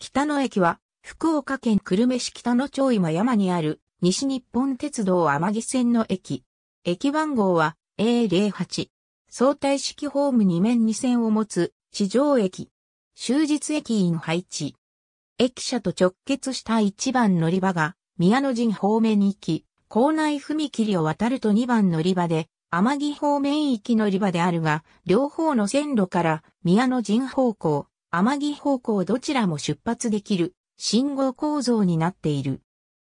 北野駅は、福岡県久留米市北野町今山にある、西日本鉄道天城線の駅。駅番号は A08。相対式ホーム2面2線を持つ、地上駅。終日駅員配置。駅舎と直結した1番乗り場が、宮野陣方面に行き、校内踏切を渡ると2番乗り場で、天城方面行き乗り場であるが、両方の線路から宮野陣方向、天城方向どちらも出発できる信号構造になっている。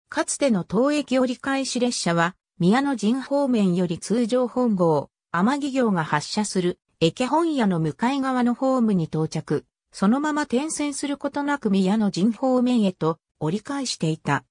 かつての東駅折り返し列車は、宮野陣方面より通常本号、天城行が発車する、駅本屋の向かい側のホームに到着、そのまま転線することなく宮野陣方面へと折り返していた。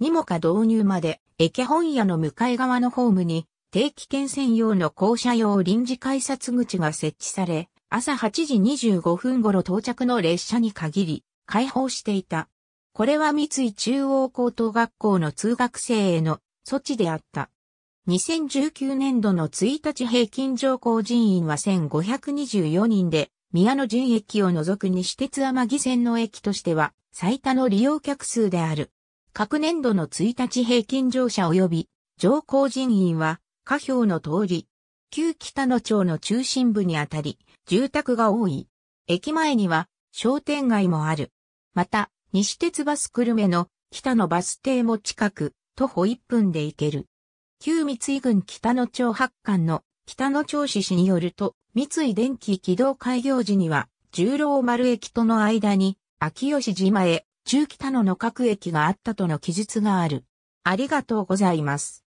にもか導入まで、駅本屋の向かい側のホームに、定期転専用の校舎用臨時改札口が設置され、朝8時25分頃到着の列車に限り、開放していた。これは三井中央高等学校の通学生への措置であった。2019年度の1日平均乗降人員は1524人で、宮野陣駅を除く西鉄天城線の駅としては最多の利用客数である。各年度の1日平均乗車及び乗降人員は下表の通り、旧北野町の中心部にあたり、住宅が多い。駅前には商店街もある。また、西鉄バス久留米の北のバス停も近く、徒歩1分で行ける。旧三井郡北野町発刊の北野町市市によると、三井電気軌道開業時には、十郎丸駅との間に、秋吉島へ、中北野の各駅があったとの記述がある。ありがとうございます。